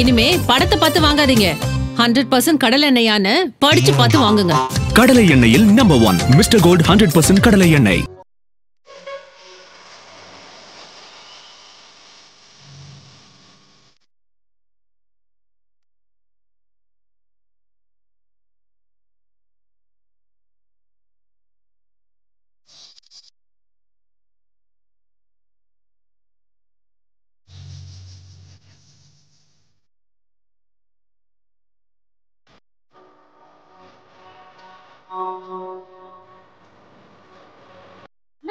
இனிமே படத்தை பார்த்து வாங்காதீங்க ஹண்ட்ரட் பர்சன்ட் கடல் எண்ணெயான படிச்சு பார்த்து வாங்குங்க கடலை எண்ணெயில் number one mister gold hundred percent கடலை எண்ணெய்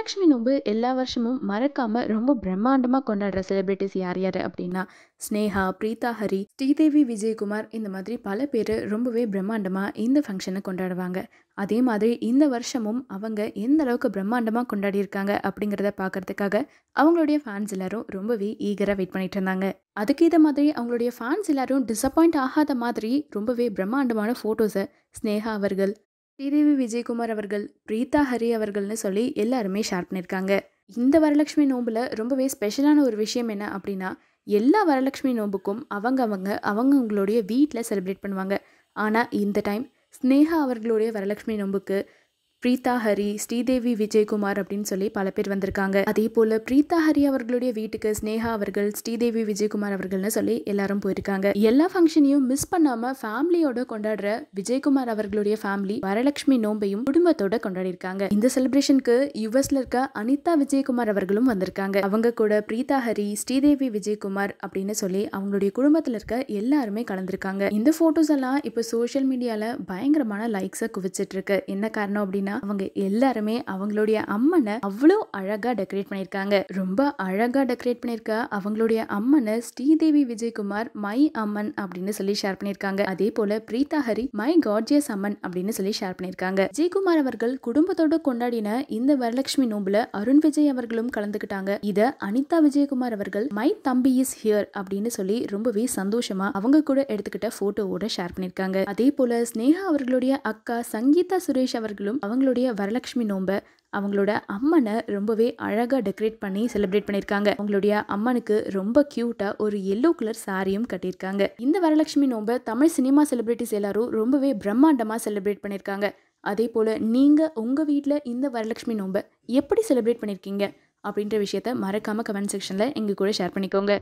வரலட்சுமி நோம்பு எல்லா வருஷமும் மறக்காமல் ரொம்ப பிரம்மாண்டமாக கொண்டாடுற செலிப்ரிட்டிஸ் யார் யார் அப்படின்னா ஸ்னேஹா பிரீதா ஹரி ஸ்ரீதேவி விஜயகுமார் இந்த மாதிரி பல பேர் ரொம்பவே பிரம்மாண்டமாக இந்த ஃபங்க்ஷனை கொண்டாடுவாங்க அதே மாதிரி இந்த வருஷமும் அவங்க எந்த அளவுக்கு பிரம்மாண்டமாக கொண்டாடியிருக்காங்க அப்படிங்கிறத பார்க்கறதுக்காக அவங்களுடைய ஃபேன்ஸ் எல்லாரும் ரொம்பவே ஈகராக வெயிட் பண்ணிட்டு இருந்தாங்க அதுக்கு இதை மாதிரி அவங்களுடைய ஃபேன்ஸ் எல்லாரும் டிசப்பாயிண்ட் ஆகாத மாதிரி ரொம்பவே பிரம்மாண்டமான ஃபோட்டோஸை ஸ்னேகா அவர்கள் ஸ்ரீதேவி விஜயகுமார் அவர்கள் பிரீதா ஹரி அவர்கள்னு சொல்லி எல்லாருமே ஷேர் பண்ணியிருக்காங்க இந்த வரலட்சுமி நோம்பில் ரொம்பவே ஸ்பெஷலான ஒரு விஷயம் என்ன அப்படின்னா எல்லா வரலட்சுமி நோம்புக்கும் அவங்க அவங்க அவங்களுடைய வீட்டில் செலிப்ரேட் பண்ணுவாங்க ஆனால் இந்த டைம் ஸ்னேகா அவர்களுடைய வரலட்சுமி நோம்புக்கு பிரீதா ஹரி ஸ்ரீதேவி விஜயகுமார் அப்படின்னு சொல்லி பல பேர் வந்திருக்காங்க அதே போல பிரீதா ஹரி அவர்களுடைய வீட்டுக்கு ஸ்னேகா அவர்கள் ஸ்ரீதேவி விஜயகுமார் அவர்கள்னு சொல்லி எல்லாரும் போயிருக்காங்க எல்லா ஃபங்க்ஷனையும் மிஸ் பண்ணாம ஃபேமிலியோட கொண்டாடுற விஜயகுமார் அவர்களுடைய ஃபேமிலி வரலட்சுமி நோம்பையும் குடும்பத்தோட கொண்டாடிருக்காங்க இந்த செலிப்ரேஷனுக்கு யுஎஸ்ல இருக்க அனிதா விஜயகுமார் அவர்களும் வந்திருக்காங்க அவங்க கூட பிரீதா ஹரி ஸ்ரீதேவி விஜயகுமார் அப்படின்னு சொல்லி அவங்களுடைய குடும்பத்தில் இருக்க எல்லாருமே கலந்துருக்காங்க இந்த போட்டோஸ் எல்லாம் இப்போ சோஷியல் மீடியாவில் பயங்கரமான லைக்ஸை குவிச்சிட்டு இருக்கு என்ன காரணம் அப்படின்னு பார்த்தீங்கன்னா அவங்க எல்லாருமே அவங்களுடைய அம்மனை அவ்வளோ அழகாக டெக்கரேட் பண்ணியிருக்காங்க ரொம்ப அழகாக டெக்கரேட் பண்ணியிருக்க அவங்களுடைய அம்மனை ஸ்ரீதேவி விஜயகுமார் மை அம்மன் அப்படின்னு சொல்லி ஷேர் பண்ணியிருக்காங்க அதே போல பிரீதா ஹரி மை காட்ஜியஸ் அம்மன் அப்படின்னு சொல்லி ஷேர் பண்ணியிருக்காங்க விஜயகுமார் அவர்கள் குடும்பத்தோட கொண்டாடின இந்த வரலட்சுமி நோம்புல அருண் விஜய் அவர்களும் கலந்துக்கிட்டாங்க இதை அனிதா விஜயகுமார் அவர்கள் மை தம்பி இஸ் ஹியர் அப்படின்னு சொல்லி ரொம்பவே சந்தோஷமா அவங்க கூட எடுத்துக்கிட்ட போட்டோவோட ஷேர் பண்ணியிருக்காங்க அதே போல ஸ்னேகா அவர்களுடைய அக்கா சங்கீதா சுரேஷ் அவர்களும் அவங்க அவங்களுடைய வரலட்சுமி நோம்பை அவங்களோட அம்மனை ரொம்பவே அழகாக டெக்கரேட் பண்ணி செலிப்ரேட் பண்ணியிருக்காங்க அவங்களுடைய அம்மனுக்கு ரொம்ப க்யூட்டாக ஒரு எல்லோ கலர் சாரியும் கட்டியிருக்காங்க இந்த வரலட்சுமி நோம்பை தமிழ் சினிமா செலிப்ரிட்டிஸ் எல்லாரும் ரொம்பவே பிரம்மாண்டமாக செலிப்ரேட் பண்ணியிருக்காங்க அதே போல் நீங்கள் உங்கள் வீட்டில் இந்த வரலட்சுமி நோம்பை எப்படி செலிப்ரேட் பண்ணியிருக்கீங்க அப்படின்ற விஷயத்த மறக்காமல் கமெண்ட் செக்ஷனில் எங்கள் கூட ஷேர் பண்ணிக்கோங்க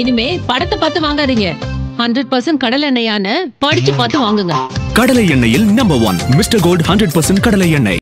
இனிமே படத்தை பார்த்து வாங்காதீங்க ஹண்ட்ரட் பர்சன்ட் கடல் எண்ணெயான படிச்சு பார்த்து வாங்குங்க கடலை எண்ணெயில் number one mister gold hundred percent கடலை எண்ணெய்